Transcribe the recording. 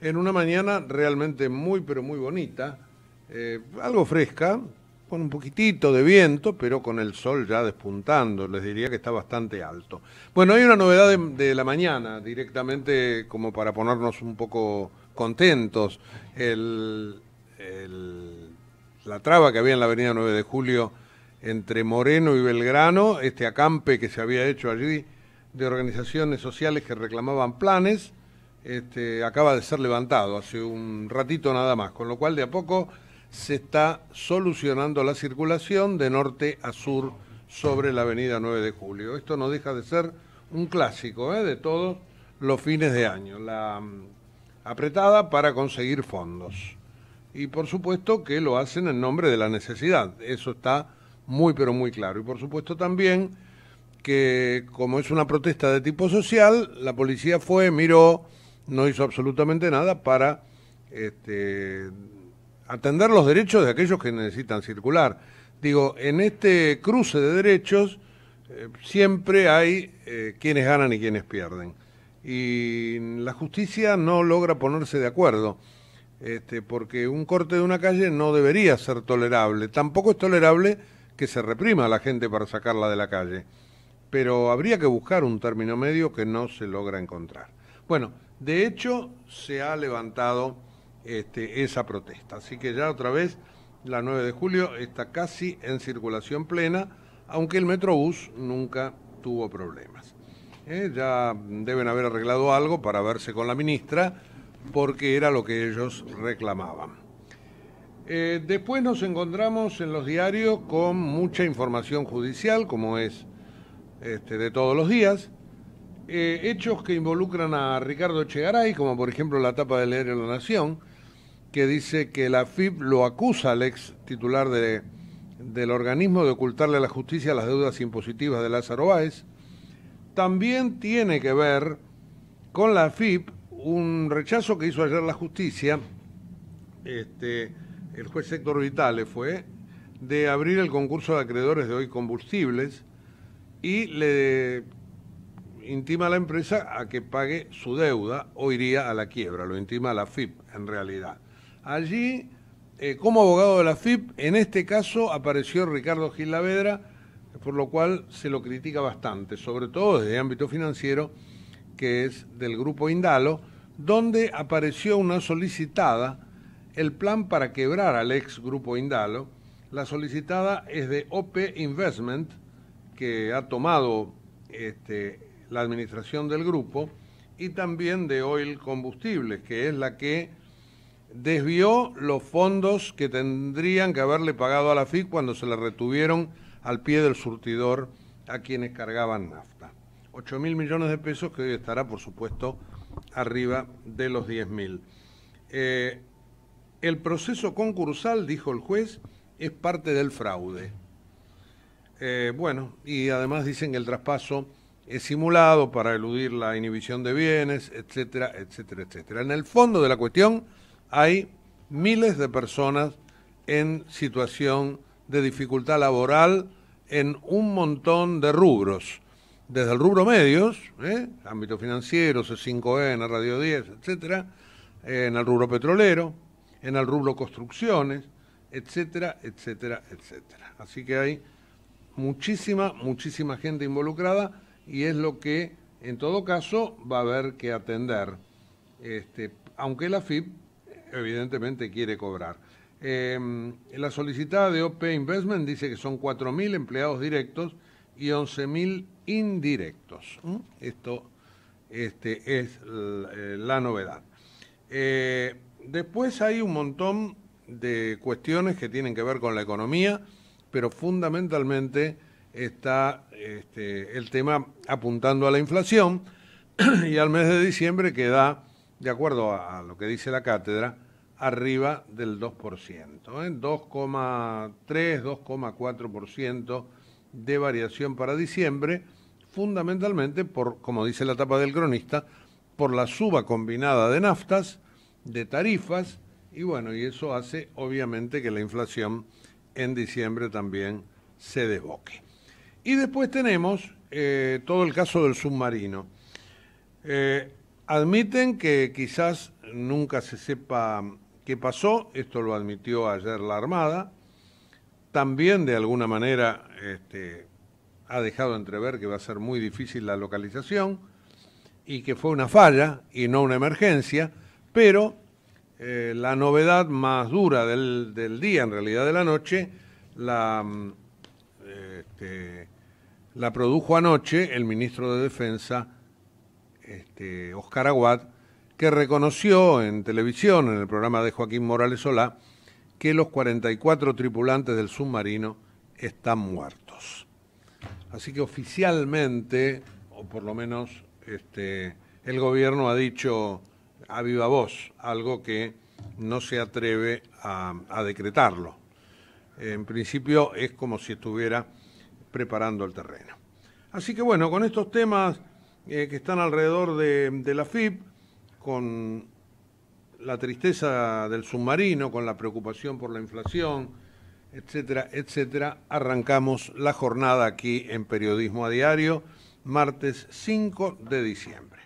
en una mañana realmente muy, pero muy bonita, eh, algo fresca, con un poquitito de viento, pero con el sol ya despuntando, les diría que está bastante alto. Bueno, hay una novedad de, la mañana, directamente como para ponernos un poco contentos. la traba que había en la avenida 9 de Julio entre Moreno y Belgrano, este acampe que se había hecho allí de organizaciones sociales que reclamaban planes, este, acaba de ser levantado hace un ratito nada más, con lo cual de a poco se está solucionando la circulación de norte a sur sobre la avenida 9 de julio. Esto no deja de ser un clásico ¿eh? de todos los fines de año, la mm, apretada para conseguir fondos. Y por supuesto que lo hacen en nombre de la necesidad, eso está muy pero muy claro. Y por supuesto también que como es una protesta de tipo social, la policía fue, miró, no hizo absolutamente nada para este, atender los derechos de aquellos que necesitan circular. Digo, en este cruce de derechos eh, siempre hay eh, quienes ganan y quienes pierden. Y la justicia no logra ponerse de acuerdo, este, porque un corte de una calle no debería ser tolerable. Tampoco es tolerable que se reprima a la gente para sacarla de la calle. Pero habría que buscar un término medio que no se logra encontrar. Bueno, de hecho, se ha levantado este, esa protesta. Así que ya otra vez, la 9 de julio está casi en circulación plena, aunque el Metrobús nunca tuvo problemas. Eh, ya deben haber arreglado algo para verse con la ministra, porque era lo que ellos reclamaban. Eh, después nos encontramos en los diarios con mucha información judicial, como es este, de todos los días. Eh, hechos que involucran a Ricardo Echegaray, como por ejemplo la tapa leer en La Nación, que dice que la FIP lo acusa al ex titular del organismo de ocultarle a la justicia las deudas impositivas de Lázaro Báez. También tiene que ver con la FIP un rechazo que hizo ayer la justicia, este, el juez Héctor Vitale fue, de abrir el concurso de acreedores de hoy combustibles y le intima a la empresa a que pague su deuda o iría a la quiebra, lo intima la FIP en realidad. Allí, eh, como abogado de la FIP, en este caso apareció Ricardo Gilavedra, por lo cual se lo critica bastante, sobre todo desde el ámbito financiero, que es del grupo Indalo, donde apareció una solicitada, el plan para quebrar al ex grupo Indalo. La solicitada es de OP Investment, que ha tomado este, la administración del grupo, y también de Oil Combustibles, que es la que desvió los fondos que tendrían que haberle pagado a la FIC cuando se la retuvieron al pie del surtidor a quienes cargaban nafta. 8 mil millones de pesos que hoy estará, por supuesto, arriba de los 10 mil. Eh, el proceso concursal, dijo el juez, es parte del fraude. Eh, bueno, y además dicen que el traspaso es simulado para eludir la inhibición de bienes, etcétera, etcétera, etcétera. En el fondo de la cuestión hay miles de personas en situación de dificultad laboral en un montón de rubros, desde el rubro medios, ¿eh? ámbito financiero, C5N, Radio 10, etcétera, en el rubro petrolero, en el rubro construcciones, etcétera, etcétera, etcétera. Así que hay muchísima, muchísima gente involucrada y es lo que en todo caso va a haber que atender, este, aunque la FIP evidentemente quiere cobrar. Em, la solicitada de OP Investment dice que son 4.000 empleados directos y 11.000 indirectos. Esto este, es la, eh, novedad. Eh, después hay un montón de cuestiones que tienen que ver con la economía, pero fundamentalmente está este, el tema apuntando a la inflación y al mes de diciembre queda, de acuerdo a, lo que dice la cátedra, arriba del 2%, 2,3, 2,4% de variación para diciembre, fundamentalmente por, como dice la tapa del cronista, por la suba combinada de naftas, de tarifas, y bueno, y eso hace obviamente que la inflación en diciembre también se desboque. Y después tenemos eh, todo el caso del submarino. Eh, admiten que quizás nunca se sepa qué pasó, esto lo admitió ayer la Armada, también de alguna manera este, ha dejado entrever que va a ser muy difícil la localización y que fue una falla y no una emergencia, pero eh, la novedad más dura del, día, en realidad de la noche, la mm, este, la produjo anoche el ministro de Defensa, este, Oscar Aguad, que reconoció en televisión, en el programa de Joaquín Morales Solá, que los 44 tripulantes del submarino están muertos. Así que oficialmente, o por lo menos este, el gobierno ha dicho a viva voz algo que no se atreve a decretarlo. En principio es como si estuviera preparando el terreno. Así que bueno, con estos temas eh, que están alrededor de, de la FIP, con la tristeza del submarino, con la preocupación por la inflación, etcétera, etcétera, arrancamos la jornada aquí en Periodismo a Diario, martes 5 de diciembre.